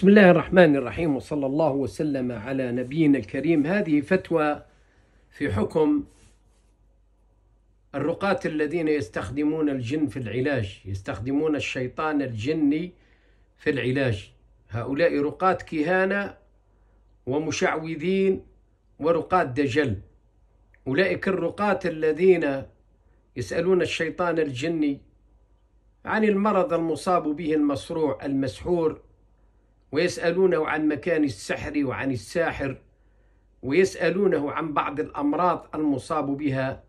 بسم الله الرحمن الرحيم وصلى الله وسلم على نبينا الكريم هذه فتوى في حكم الرقاة الذين يستخدمون الجن في العلاج يستخدمون الشيطان الجني في العلاج هؤلاء رقاة كهانة ومشعوذين ورقاة دجل أولئك الرقاة الذين يسألون الشيطان الجني عن المرض المصاب به المصروع المسحور ويسألونه عن مكان السحر وعن الساحر ويسألونه عن بعض الأمراض المصاب بها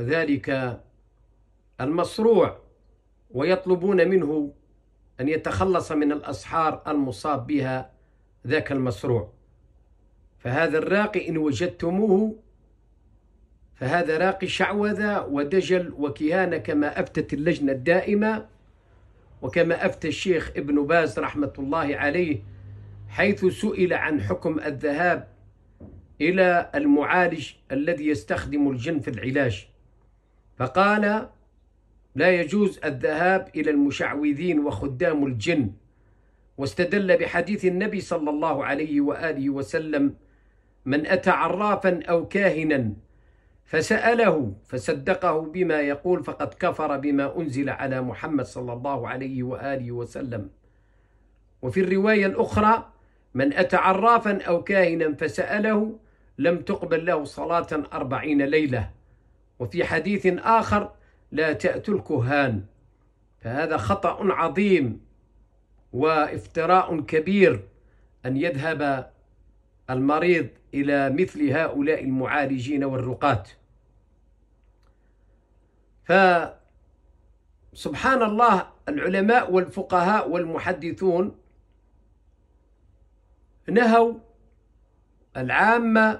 ذلك المصروع ويطلبون منه أن يتخلص من الأسحار المصاب بها ذاك المصروع فهذا الراقي إن وجدتموه فهذا راقي شعوذة ودجل وكهانة كما أفتت اللجنة الدائمة وكما أفتى الشيخ ابن باز رحمة الله عليه حيث سئل عن حكم الذهاب إلى المعالج الذي يستخدم الجن في العلاج فقال لا يجوز الذهاب إلى المشعوذين وخدام الجن واستدل بحديث النبي صلى الله عليه وآله وسلم من أتى عرافا أو كاهنا فسأله فصدقه بما يقول فقد كفر بما أنزل على محمد صلى الله عليه وآله وسلم وفي الرواية الأخرى من أتى عرافا أو كاهنا فسأله لم تقبل له صلاة أربعين ليلة وفي حديث آخر لا تأتوا الكهان فهذا خطأ عظيم وافتراء كبير أن يذهب المريض إلى مثل هؤلاء المعالجين والرقاة فسبحان الله العلماء والفقهاء والمحدثون نهوا العامة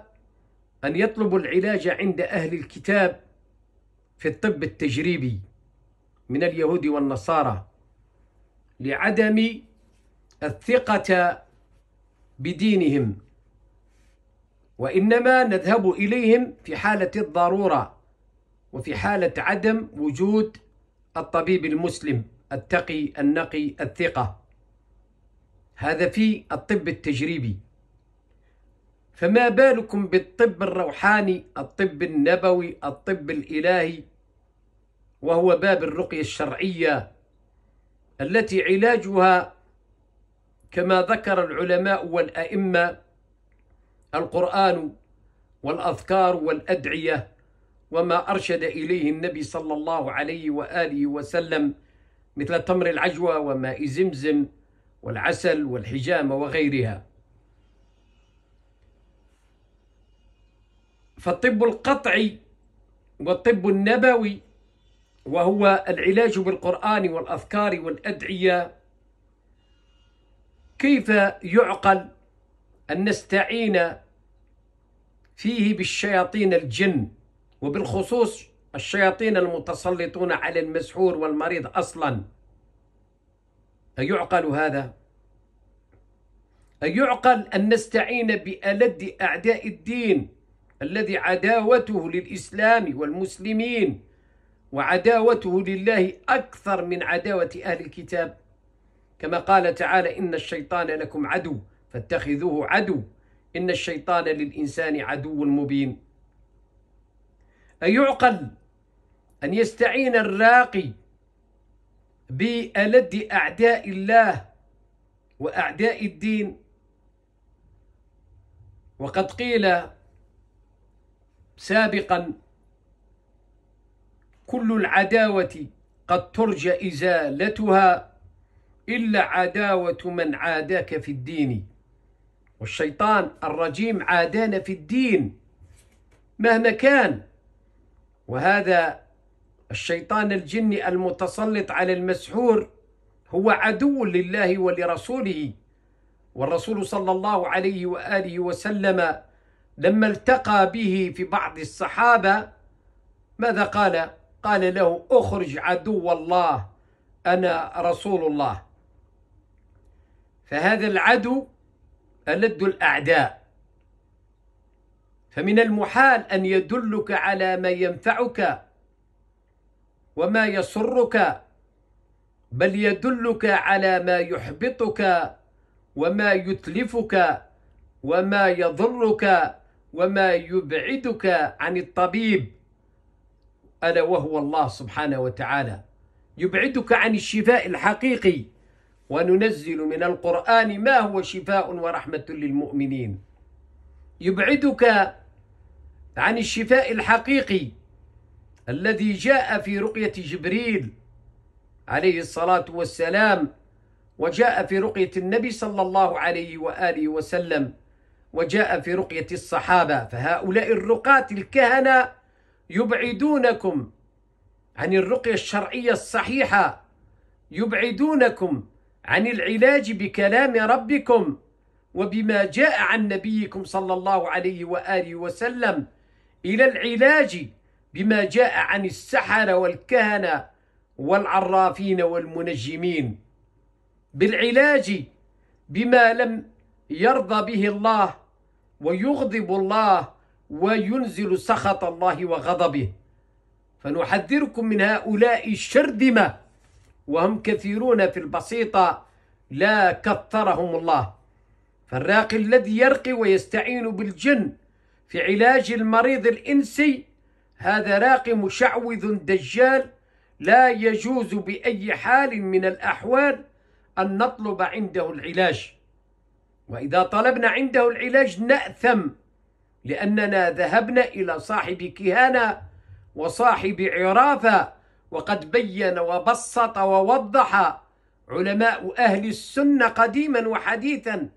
أن يطلبوا العلاج عند أهل الكتاب في الطب التجريبي من اليهود والنصارى لعدم الثقة بدينهم وإنما نذهب إليهم في حالة الضرورة وفي حالة عدم وجود الطبيب المسلم التقي النقي الثقة هذا في الطب التجريبي فما بالكم بالطب الروحاني الطب النبوي الطب الإلهي وهو باب الرقية الشرعية التي علاجها كما ذكر العلماء والأئمة القرآن والأذكار والأدعية وما أرشد إليه النبي صلى الله عليه وآله وسلم مثل تمر العجوة وماء زمزم والعسل والحجامة وغيرها فالطب القطعي والطب النبوي وهو العلاج بالقرآن والأذكار والأدعية كيف يعقل أن نستعين فيه بالشياطين الجن وبالخصوص الشياطين المتسلطون على المسحور والمريض اصلا أيعقل هذا؟ أيعقل أن نستعين بألد أعداء الدين الذي عداوته للإسلام والمسلمين وعداوته لله أكثر من عداوة أهل الكتاب كما قال تعالى إن الشيطان لكم عدو فاتخذوه عدو إن الشيطان للإنسان عدو مبين أيعقل أن يستعين الراقي بألد أعداء الله وأعداء الدين وقد قيل سابقا كل العداوة قد ترجى إزالتها إلا عداوة من عاداك في الدين والشيطان الرجيم عادانا في الدين مهما كان وهذا الشيطان الجني المتسلط على المسحور هو عدو لله ولرسوله والرسول صلى الله عليه واله وسلم لما التقى به في بعض الصحابه ماذا قال؟ قال له اخرج عدو الله انا رسول الله فهذا العدو ألد الأعداء فمن المحال أن يدلك على ما ينفعك وما يسرك بل يدلك على ما يحبطك وما يتلفك وما يضرك وما يبعدك عن الطبيب ألا وهو الله سبحانه وتعالى يبعدك عن الشفاء الحقيقي وننزل من القرآن ما هو شفاء ورحمة للمؤمنين يبعدك عن الشفاء الحقيقي الذي جاء في رقية جبريل عليه الصلاة والسلام وجاء في رقية النبي صلى الله عليه وآله وسلم وجاء في رقية الصحابة فهؤلاء الرقاة الكهنة يبعدونكم عن الرقية الشرعية الصحيحة يبعدونكم عن العلاج بكلام ربكم وبما جاء عن نبيكم صلى الله عليه وآله وسلم إلى العلاج بما جاء عن السحر والكهنة والعرافين والمنجمين بالعلاج بما لم يرضى به الله ويغضب الله وينزل سخط الله وغضبه فنحذركم من هؤلاء الشرذمه وهم كثيرون في البسيطة لا كثرهم الله فالراقي الذي يرقي ويستعين بالجن في علاج المريض الإنسي هذا راقي مشعوذ دجال لا يجوز بأي حال من الأحوال أن نطلب عنده العلاج وإذا طلبنا عنده العلاج نأثم لأننا ذهبنا إلى صاحب كهانة وصاحب عرافة وقد بين وبسط ووضح علماء أهل السنة قديما وحديثا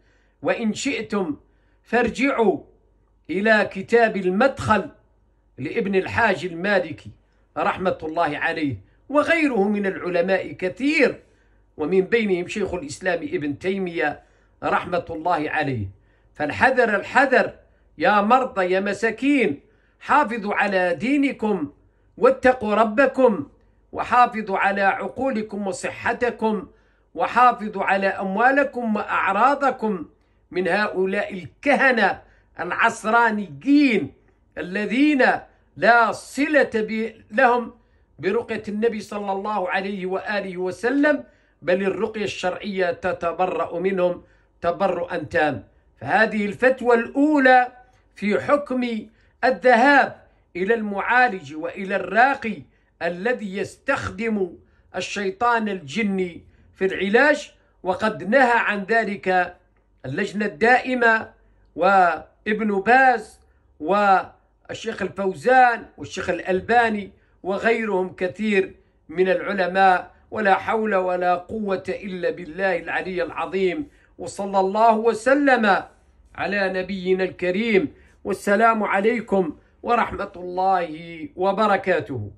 وإن شئتم فارجعوا إلى كتاب المدخل لابن الحاج المالكي رحمة الله عليه وغيره من العلماء كثير ومن بينهم شيخ الإسلام ابن تيمية رحمة الله عليه فالحذر الحذر يا مرضى يا مساكين حافظوا على دينكم واتقوا ربكم وحافظوا على عقولكم وصحتكم وحافظوا على أموالكم وأعراضكم من هؤلاء الكهنة العصرانيين الذين لا صلة لهم برقية النبي صلى الله عليه وآله وسلم بل الرقية الشرعية تتبرأ منهم تبرؤا تام فهذه الفتوى الأولى في حكم الذهاب إلى المعالج وإلى الراقي الذي يستخدم الشيطان الجني في العلاج وقد نهى عن ذلك اللجنة الدائمة وابن باز والشيخ الفوزان والشيخ الألباني وغيرهم كثير من العلماء ولا حول ولا قوة إلا بالله العلي العظيم وصلى الله وسلم على نبينا الكريم والسلام عليكم ورحمة الله وبركاته